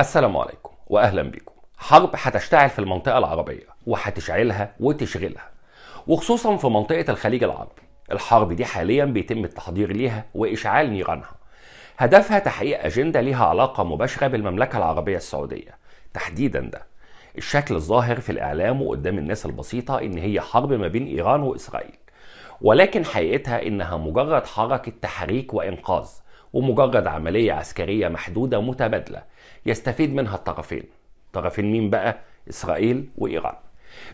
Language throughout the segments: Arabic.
السلام عليكم واهلا بيكم حرب هتشتعل في المنطقه العربيه وهتشعلها وتشغلها وخصوصا في منطقه الخليج العربي الحرب دي حاليا بيتم التحضير ليها واشعال نيرانها هدفها تحقيق اجنده ليها علاقه مباشره بالمملكه العربيه السعوديه تحديدا ده الشكل الظاهر في الاعلام وقدام الناس البسيطه ان هي حرب ما بين ايران واسرائيل ولكن حقيقتها انها مجرد حركه تحريك وانقاذ ومجرد عملية عسكرية محدودة متبادلة يستفيد منها الطرفين طرفين مين بقى؟ إسرائيل وإيران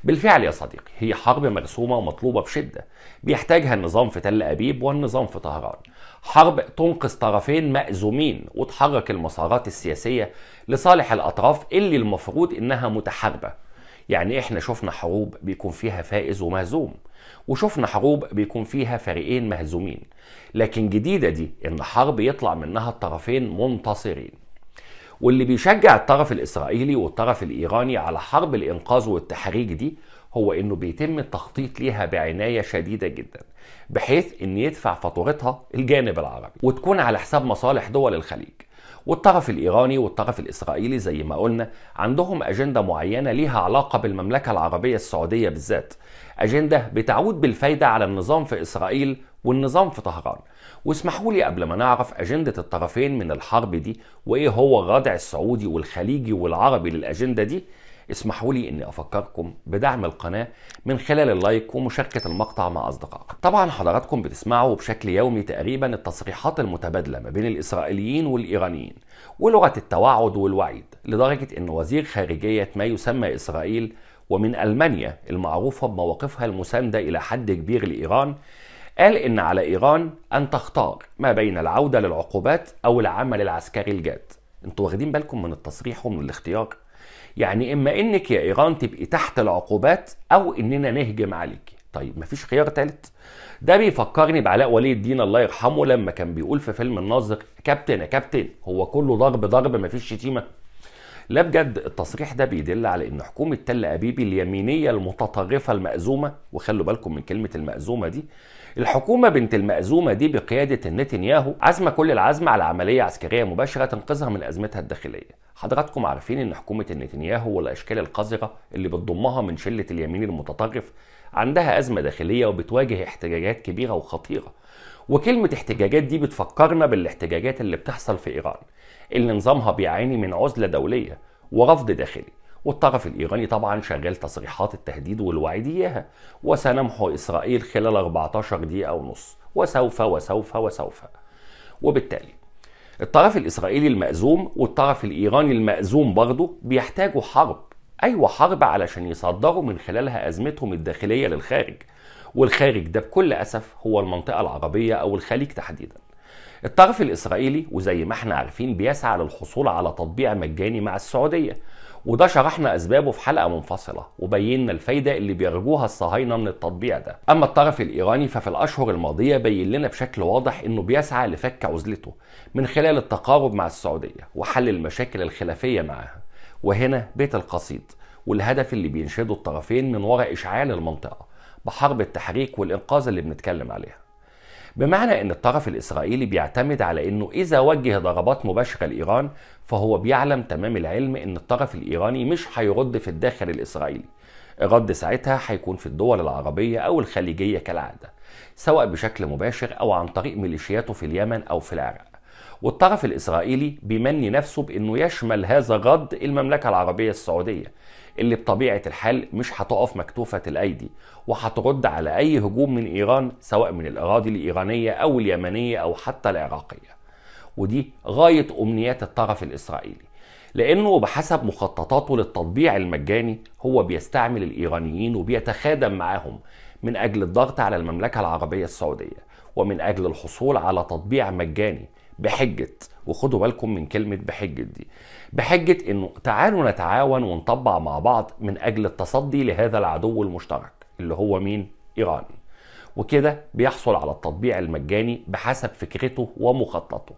بالفعل يا صديقي هي حرب مرسومة ومطلوبة بشدة بيحتاجها النظام في تل أبيب والنظام في طهران حرب تنقذ طرفين مأزومين وتحرك المسارات السياسية لصالح الأطراف اللي المفروض إنها متحاربة يعني إحنا شفنا حروب بيكون فيها فائز ومهزوم وشفنا حروب بيكون فيها فريقين مهزومين لكن جديدة دي إن حرب يطلع منها الطرفين منتصرين واللي بيشجع الطرف الإسرائيلي والطرف الإيراني على حرب الإنقاذ والتحريك دي هو إنه بيتم التخطيط ليها بعناية شديدة جدا بحيث إن يدفع فاتورتها الجانب العربي وتكون على حساب مصالح دول الخليج والطرف الإيراني والطرف الإسرائيلي زي ما قلنا عندهم أجندة معينة ليها علاقة بالمملكة العربية السعودية بالذات أجندة بتعود بالفايدة على النظام في إسرائيل والنظام في طهران واسمحوا لي قبل ما نعرف أجندة الطرفين من الحرب دي وإيه هو الردع السعودي والخليجي والعربي للأجندة دي اسمحوا لي اني افكركم بدعم القناه من خلال اللايك ومشاركه المقطع مع اصدقائكم. طبعا حضراتكم بتسمعوا بشكل يومي تقريبا التصريحات المتبادله ما بين الاسرائيليين والايرانيين ولغه التوعد والوعيد لدرجه ان وزير خارجيه ما يسمى اسرائيل ومن المانيا المعروفه بمواقفها المسانده الى حد كبير لايران قال إن على إيران أن تختار ما بين العودة للعقوبات أو العمل العسكري الجاد انتوا واخدين بالكم من التصريح ومن الاختيار يعني اما انك يا ايران تبقي تحت العقوبات او اننا نهجم عليك طيب مفيش خيار ثالث ده بيفكرني بعلاء ولي الدين الله يرحمه لما كان بيقول في فيلم الناظر كابتن يا كابتن هو كله ضرب ضرب مفيش شتيمه لا بجد التصريح ده بيدل على ان حكومه تل ابيب اليمينيه المتطرفه المأزومه وخلوا بالكم من كلمه المأزومه دي الحكومه بنت المأزومه دي بقياده نتنياهو عزمه كل العزم على عمليه عسكريه مباشره تنقذها من ازمتها الداخليه حضراتكم عارفين ان حكومه نتنياهو والاشكال القذره اللي بتضمها من شله اليمين المتطرف عندها ازمه داخليه وبتواجه احتجاجات كبيره وخطيره وكلمة احتجاجات دي بتفكرنا بالاحتجاجات اللي بتحصل في إيران اللي نظامها بيعاني من عزلة دولية ورفض داخلي والطرف الإيراني طبعا شغال تصريحات التهديد والوعيد إياها وسنمحو إسرائيل خلال 14 دقيقة ونص وسوف وسوف وسوف وبالتالي الطرف الإسرائيلي المأزوم والطرف الإيراني المأزوم برضه بيحتاجوا حرب أيوة حرب علشان يصدروا من خلالها أزمتهم الداخلية للخارج والخارج ده بكل أسف هو المنطقة العربية أو الخليج تحديداً الطرف الإسرائيلي وزي ما احنا عارفين بيسعى للحصول على تطبيع مجاني مع السعودية وده شرحنا أسبابه في حلقة منفصلة وبينا الفايدة اللي بيرجوها الصهاينة من التطبيع ده أما الطرف الإيراني ففي الأشهر الماضية بين لنا بشكل واضح إنه بيسعى لفك عزلته من خلال التقارب مع السعودية وحل المشاكل الخلافية معها وهنا بيت القصيد والهدف اللي بينشده الطرفين من وراء إشعال المنطقة بحرب التحريك والإنقاذ اللي بنتكلم عليها بمعنى ان الطرف الاسرائيلي بيعتمد على انه اذا وجه ضربات مباشره لايران فهو بيعلم تمام العلم ان الطرف الايراني مش هيرد في الداخل الاسرائيلي الرد ساعتها هيكون في الدول العربيه او الخليجيه كالعاده سواء بشكل مباشر او عن طريق ميليشياته في اليمن او في العراق والطرف الإسرائيلي بيمني نفسه بأنه يشمل هذا الرد المملكة العربية السعودية اللي بطبيعه الحال مش هتقف مكتوفه الايدي وهترد على اي هجوم من ايران سواء من الاراضي الايرانيه او اليمنيه او حتى العراقيه ودي غايه امنيات الطرف الاسرائيلي لانه بحسب مخططاته للتطبيع المجاني هو بيستعمل الايرانيين وبيتخادم معاهم من اجل الضغط على المملكه العربيه السعوديه ومن اجل الحصول على تطبيع مجاني بحجه وخدوا بالكم من كلمه بحجه دي بحجه انه تعالوا نتعاون ونطبع مع بعض من اجل التصدي لهذا العدو المشترك اللي هو مين ايران وكده بيحصل على التطبيع المجاني بحسب فكرته ومخططه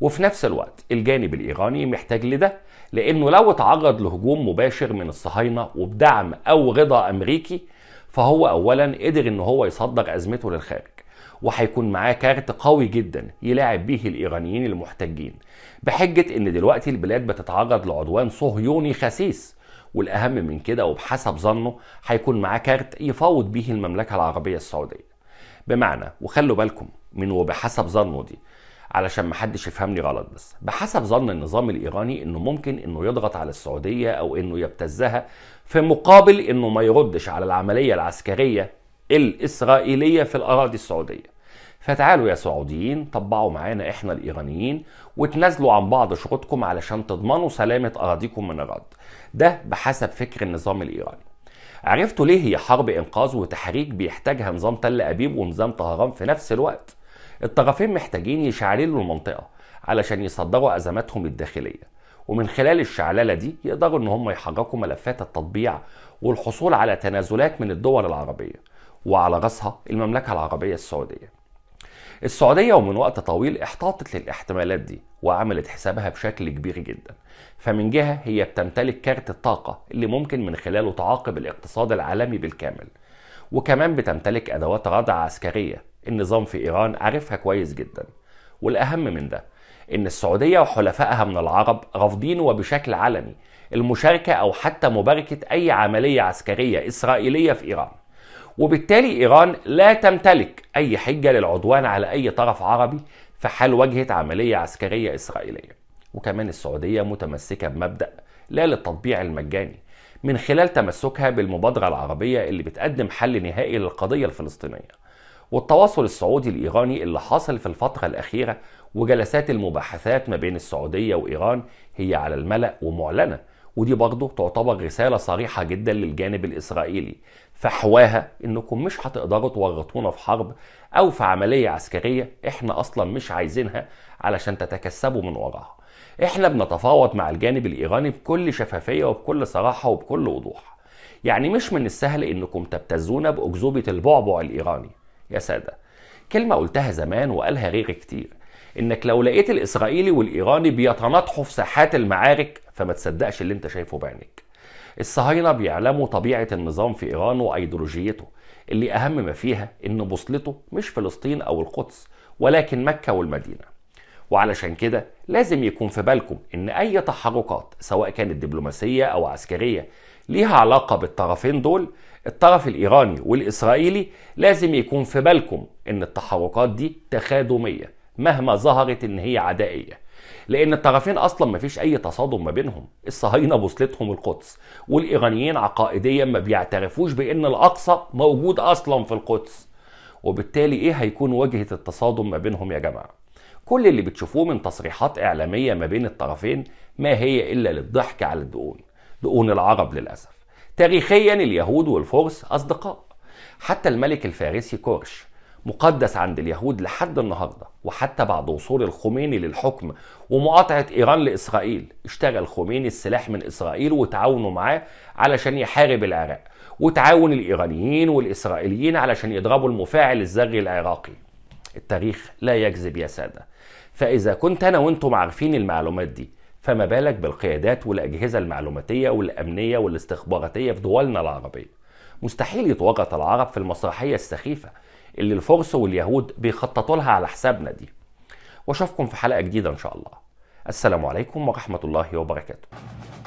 وفي نفس الوقت الجانب الايراني محتاج لده لانه لو اتعرض لهجوم مباشر من الصهاينه وبدعم او رضا امريكي فهو اولا قدر ان هو يصدر ازمته للخارج وهيكون معاه كارت قوي جدا يلاعب بيه الايرانيين المحتجين بحجه ان دلوقتي البلاد بتتعرض لعدوان صهيوني خسيس والاهم من كده وبحسب ظنه هيكون معاه كارت يفاوض بيه المملكه العربيه السعوديه بمعنى وخلوا بالكم من وبحسب ظنه دي علشان محدش يفهمني غلط بس بحسب ظن النظام الايراني انه ممكن انه يضغط على السعوديه او انه يبتزها في مقابل انه ما يردش على العمليه العسكريه الاسرائيليه في الاراضي السعوديه فتعالوا يا سعوديين طبعوا معانا احنا الايرانيين وتنازلوا عن بعض شروطكم علشان تضمنوا سلامه اراضيكم من الرد ده بحسب فكر النظام الايراني عرفتوا ليه هي حرب انقاذ وتحريك بيحتاجها نظام تل ابيب ونظام طهران في نفس الوقت الطرفين محتاجين يشعللوا المنطقه علشان يصدروا ازماتهم الداخليه ومن خلال الشعلله دي يقدروا ان هم يحركوا ملفات التطبيع والحصول على تنازلات من الدول العربيه وعلى راسها المملكه العربيه السعوديه السعودية ومن وقت طويل احتاطت للاحتمالات دي وعملت حسابها بشكل كبير جدا فمن جهة هي بتمتلك كارت الطاقة اللي ممكن من خلاله تعاقب الاقتصاد العالمي بالكامل وكمان بتمتلك أدوات ردع عسكرية النظام في إيران عارفها كويس جدا والأهم من ده إن السعودية وحلفائها من العرب رافضين وبشكل علني المشاركة أو حتى مباركة أي عملية عسكرية إسرائيلية في إيران وبالتالي إيران لا تمتلك أي حجة للعدوان على أي طرف عربي في حال واجهت عملية عسكرية إسرائيلية وكمان السعودية متمسكة بمبدأ لا للتطبيع المجاني من خلال تمسكها بالمبادرة العربية اللي بتقدم حل نهائي للقضية الفلسطينية والتواصل السعودي الإيراني اللي حصل في الفترة الأخيرة وجلسات المباحثات ما بين السعودية وإيران هي على الملأ ومعلنة ودي برضه تعتبر رسالة صريحة جدا للجانب الإسرائيلي فحواها إنكم مش هتقدروا تورطونا في حرب أو في عملية عسكرية إحنا أصلا مش عايزينها علشان تتكسبوا من وراها إحنا بنتفاوض مع الجانب الإيراني بكل شفافية وبكل صراحة وبكل وضوح يعني مش من السهل إنكم تبتزونا بأكذوبة البعبع الإيراني يا سادة كلمة قلتها زمان وقالها غير كتير انك لو لقيت الاسرائيلي والايراني بيتناطحوا في ساحات المعارك فما تصدقش اللي انت شايفه بعينك الصهاينه بيعلموا طبيعه النظام في ايران وايديولوجيته اللي اهم ما فيها ان بوصلته مش فلسطين او القدس ولكن مكه والمدينه وعلشان كده لازم يكون في بالكم ان اي تحركات سواء كانت دبلوماسيه او عسكريه ليها علاقه بالطرفين دول الطرف الايراني والاسرائيلي لازم يكون في بالكم ان التحركات دي تخادميه مهما ظهرت ان هي عدائيه لان الطرفين اصلا ما فيش اي تصادم ما بينهم الصهاينه بوصلتهم القدس والايرانيين عقائديا ما بيعترفوش بان الاقصى موجود اصلا في القدس وبالتالي ايه هيكون وجهه التصادم ما بينهم يا جماعه كل اللي بتشوفوه من تصريحات اعلاميه ما بين الطرفين ما هي الا للضحك على الدقون دقون العرب للاسف تاريخيا اليهود والفرس اصدقاء حتى الملك الفارسي كورش مقدس عند اليهود لحد النهارده وحتى بعد وصول الخميني للحكم ومقاطعه ايران لاسرائيل اشتغل خميني السلاح من اسرائيل وتعاونوا معاه علشان يحارب العراق وتعاون الايرانيين والاسرائيليين علشان يضربوا المفاعل الذري العراقي التاريخ لا يكذب يا ساده فاذا كنت انا وانتم عارفين المعلومات دي فما بالك بالقيادات والاجهزه المعلوماتيه والامنيه والاستخباراتيه في دولنا العربيه مستحيل يتورط العرب في المسرحيه السخيفه اللي الفرس واليهود بيخططوا لها على حسابنا دي واشوفكم في حلقه جديده ان شاء الله السلام عليكم ورحمه الله وبركاته